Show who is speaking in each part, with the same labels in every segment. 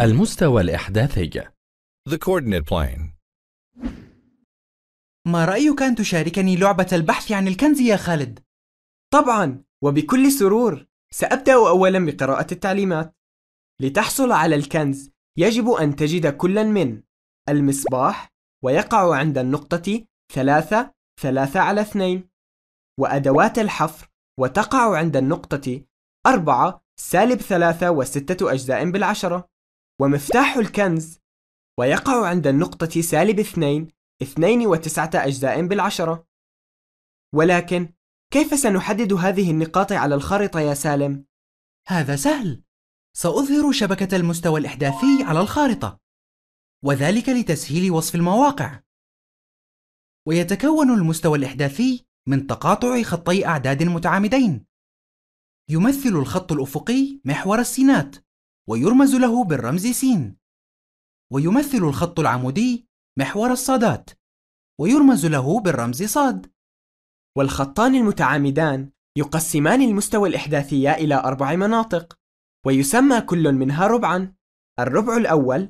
Speaker 1: المستوى الإحداثي The coordinate plane ما رأيك أن تشاركني لعبة البحث عن الكنز يا خالد؟ طبعا وبكل سرور سأبدأ أولا بقراءة
Speaker 2: التعليمات لتحصل على الكنز يجب أن تجد كلا من المصباح ويقع عند النقطة ثلاثة ثلاثة على اثنين وأدوات الحفر وتقع عند النقطة أربعة سالب ثلاثة وستة أجزاء بالعشرة ومفتاح الكنز ويقع عند النقطة سالب اثنين اثنين وتسعة أجزاء بالعشرة
Speaker 1: ولكن كيف سنحدد هذه النقاط على الخارطة يا سالم؟ هذا سهل سأظهر شبكة المستوى الإحداثي على الخارطة وذلك لتسهيل وصف المواقع ويتكون المستوى الإحداثي من تقاطع خطي أعداد متعامدين يمثل الخط الأفقي محور السينات ويرمز له بالرمز س ويمثل الخط العمودي محور الصادات ويرمز له بالرمز صاد
Speaker 2: والخطان المتعامدان يقسمان المستوى الإحداثي إلى أربع مناطق ويسمى كل منها ربعا الربع الأول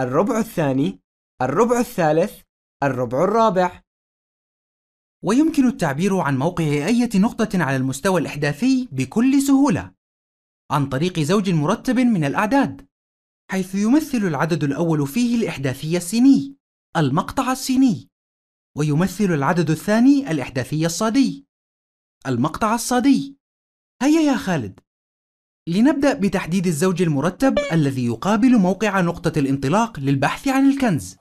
Speaker 2: الربع الثاني
Speaker 1: الربع الثالث الربع الرابع ويمكن التعبير عن موقع أي نقطة على المستوى الإحداثي بكل سهولة عن طريق زوج مرتب من الأعداد حيث يمثل العدد الأول فيه الإحداثي السيني المقطع السيني ويمثل العدد الثاني الإحداثي الصادي المقطع الصادي هيا يا خالد لنبدأ بتحديد الزوج المرتب الذي يقابل موقع نقطة الانطلاق للبحث عن الكنز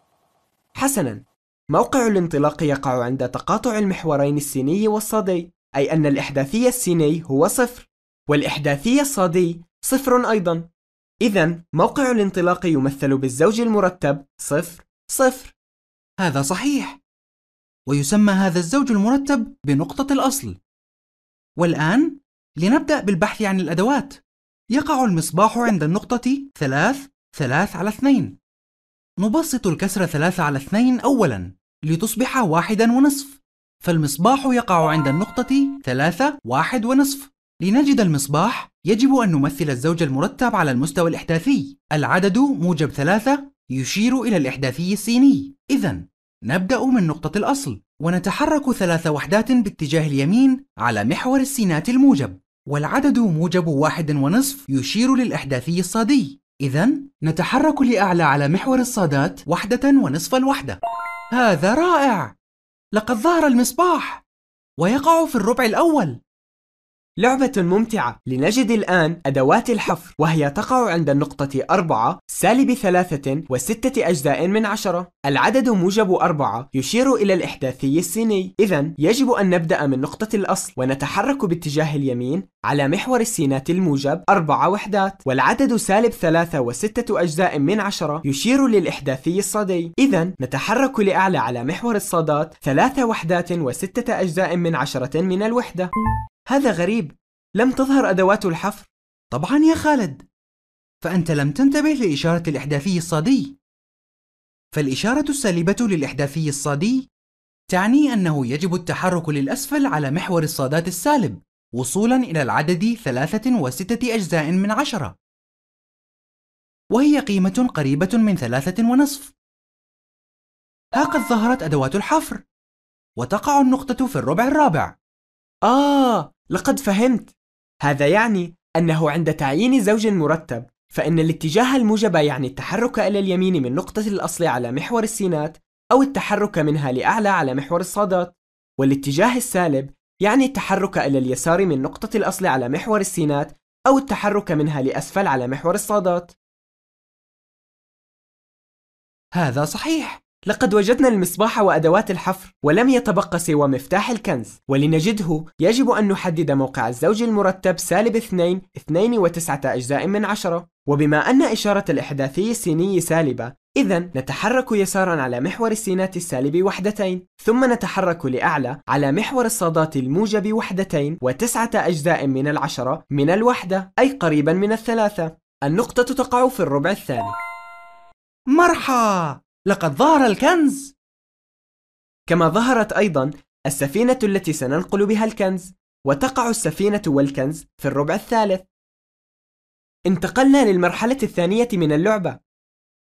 Speaker 2: حسناً موقع الانطلاق يقع عند تقاطع المحورين السيني والصادي أي أن الإحداثي السيني هو صفر والإحداثية الصادي صفر أيضا إذا موقع الانطلاق يمثل بالزوج المرتب صفر
Speaker 1: صفر هذا صحيح ويسمى هذا الزوج المرتب بنقطة الأصل والآن لنبدأ بالبحث عن الأدوات يقع المصباح عند النقطة 3 3 على 2 نبسط الكسر 3 على 2 أولا لتصبح واحدا ونصف فالمصباح يقع عند النقطة 3 1 ونصف لنجد المصباح يجب أن نمثل الزوج المرتب على المستوى الإحداثي العدد موجب ثلاثة يشير إلى الإحداثي الصيني إذا نبدأ من نقطة الأصل ونتحرك ثلاث وحدات باتجاه اليمين على محور السينات الموجب والعدد موجب واحد ونصف يشير للإحداثي الصادي إذا نتحرك لأعلى على محور الصادات وحدة ونصف الوحدة هذا رائع لقد ظهر المصباح ويقع
Speaker 2: في الربع الأول لعبة ممتعة لنجد الآن أدوات الحفر وهي تقع عند النقطة 4 سالب ثلاثة وستة أجزاء من 10 العدد موجب 4 يشير إلى الإحداثي السيني إذا يجب أن نبدأ من نقطة الأصل ونتحرك باتجاه اليمين على محور السينات الموجب أربعة وحدات والعدد سالب 3 وستة أجزاء من 10 يشير للإحداثي الصدي إذا نتحرك لأعلى على محور الصادات 3 وحدات وستة أجزاء من 10
Speaker 1: من الوحدة هذا غريب لم تظهر أدوات الحفر طبعا يا خالد فأنت لم تنتبه لإشارة الإحداثي الصادي فالإشارة السالبة للإحداثي الصادي تعني أنه يجب التحرك للأسفل على محور الصادات السالب وصولا إلى العدد ثلاثة وستة أجزاء من عشرة وهي قيمة قريبة من ثلاثة ونصف ها قد ظهرت أدوات الحفر وتقع النقطة في الربع الرابع
Speaker 2: آه لقد فهمت هذا يعني أنه عند تعيين زوج مرتب فإن الاتجاه الموجب يعني التحرك إلى اليمين من نقطة الأصل على محور السينات أو التحرك منها لأعلى على محور الصادات والاتجاه السالب يعني التحرك إلى اليسار من نقطة الأصل على محور السينات أو التحرك منها لأسفل على محور الصادات
Speaker 1: هذا صحيح
Speaker 2: لقد وجدنا المصباح وأدوات الحفر ولم يتبقى سوى مفتاح الكنز ولنجده يجب أن نحدد موقع الزوج المرتب سالب 2 2 وتسعة أجزاء من عشرة وبما أن إشارة الإحداثي السيني سالبة إذا نتحرك يسارا على محور السينات السالب وحدتين ثم نتحرك لأعلى على محور الصادات الموجب وحدتين وتسعة أجزاء من العشرة من الوحدة أي قريبا من الثلاثة النقطة تقع في الربع الثاني مرحى لقد ظهر الكنز كما ظهرت أيضا السفينة التي سننقل بها الكنز وتقع السفينة والكنز في الربع الثالث انتقلنا للمرحلة الثانية من اللعبة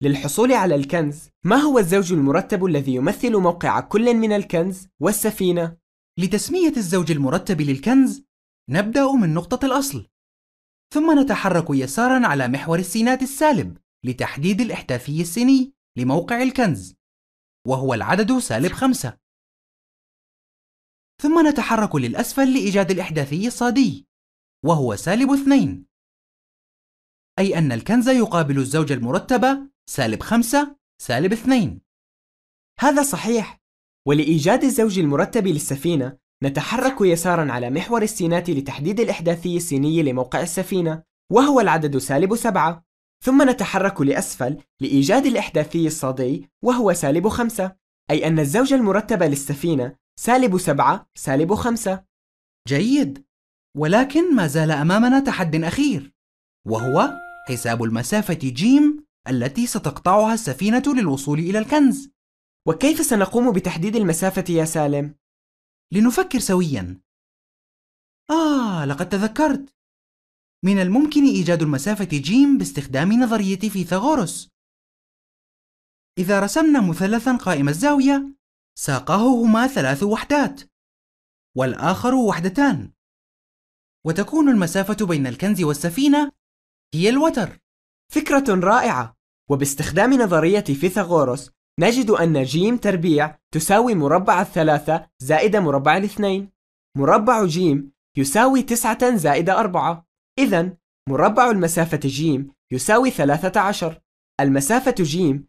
Speaker 2: للحصول على الكنز ما هو الزوج المرتب الذي يمثل موقع كل من الكنز والسفينة؟ لتسمية
Speaker 1: الزوج المرتب للكنز نبدأ من نقطة الأصل ثم نتحرك يسارا على محور السينات السالب لتحديد الإحتافي السيني لموقع الكنز وهو العدد سالب خمسة ثم نتحرك للأسفل لإيجاد الإحداثي الصادي وهو سالب اثنين أي أن الكنز يقابل الزوجة المرتبة سالب خمسة سالب اثنين هذا صحيح ولإيجاد الزوج المرتب للسفينة نتحرك
Speaker 2: يسارا على محور السينات لتحديد الإحداثي السيني لموقع السفينة وهو العدد سالب سبعة ثم نتحرك لأسفل لإيجاد الإحداثي الصادي وهو سالب خمسة أي أن الزوجة المرتبة للسفينة سالب سبعة سالب خمسة
Speaker 1: جيد ولكن ما زال أمامنا تحد أخير وهو حساب المسافة جيم التي ستقطعها السفينة للوصول إلى الكنز وكيف سنقوم بتحديد المسافة يا سالم؟ لنفكر سويا آه لقد تذكرت من الممكن إيجاد المسافة ج باستخدام نظرية فيثاغورس إذا رسمنا مثلثا قائم الزاوية ساقاه هما ثلاث وحدات والآخر وحدتان وتكون المسافة بين الكنز والسفينة هي الوتر فكرة رائعة وباستخدام نظرية فيثاغورس
Speaker 2: نجد أن ج تربيع تساوي مربع الثلاثة زائد مربع الاثنين مربع ج يساوي تسعة زائد أربعة إذا مربع المسافة ج يساوي 13 المسافة ج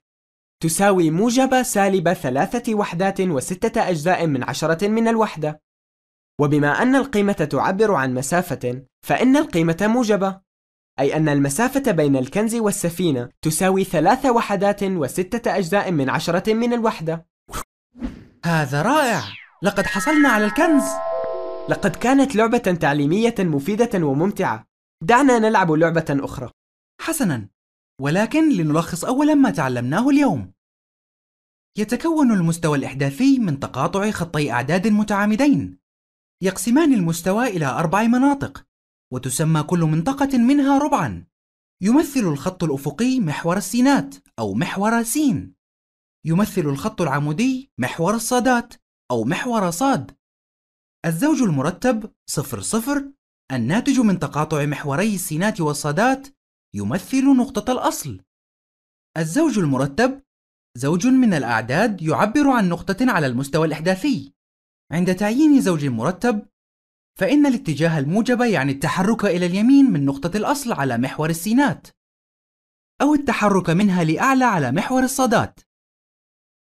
Speaker 2: تساوي موجب سالب ثلاثة وحدات وستة أجزاء من عشرة من الوحدة وبما أن القيمة تعبر عن مسافة فإن القيمة موجبة أي أن المسافة بين الكنز والسفينة تساوي ثلاث وحدات وستة أجزاء من عشرة من الوحدة هذا رائع! لقد حصلنا على الكنز! لقد كانت لعبة تعليمية مفيدة وممتعة دعنا نلعب لعبة أخرى
Speaker 1: حسنا ولكن لنلخص أولا ما تعلمناه اليوم يتكون المستوى الإحداثي من تقاطع خطي أعداد متعامدين يقسمان المستوى إلى أربع مناطق وتسمى كل منطقة منها ربعا يمثل الخط الأفقي محور السينات أو محور سين يمثل الخط العمودي محور الصادات أو محور صاد الزوج المرتب صفر صفر الناتج من تقاطع محوري السينات والصادات يمثل نقطة الأصل. الزوج المرتب زوج من الأعداد يعبر عن نقطة على المستوى الإحداثي. عند تعيين زوج مرتب، فإن الاتجاه الموجب يعني التحرك إلى اليمين من نقطة الأصل على محور السينات، أو التحرك منها لأعلى على محور الصادات.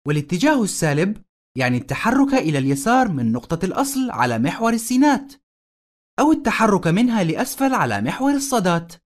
Speaker 1: والاتجاه السالب يعني التحرك إلى اليسار من نقطة الأصل على محور السينات. أو التحرك منها لأسفل على محور الصدات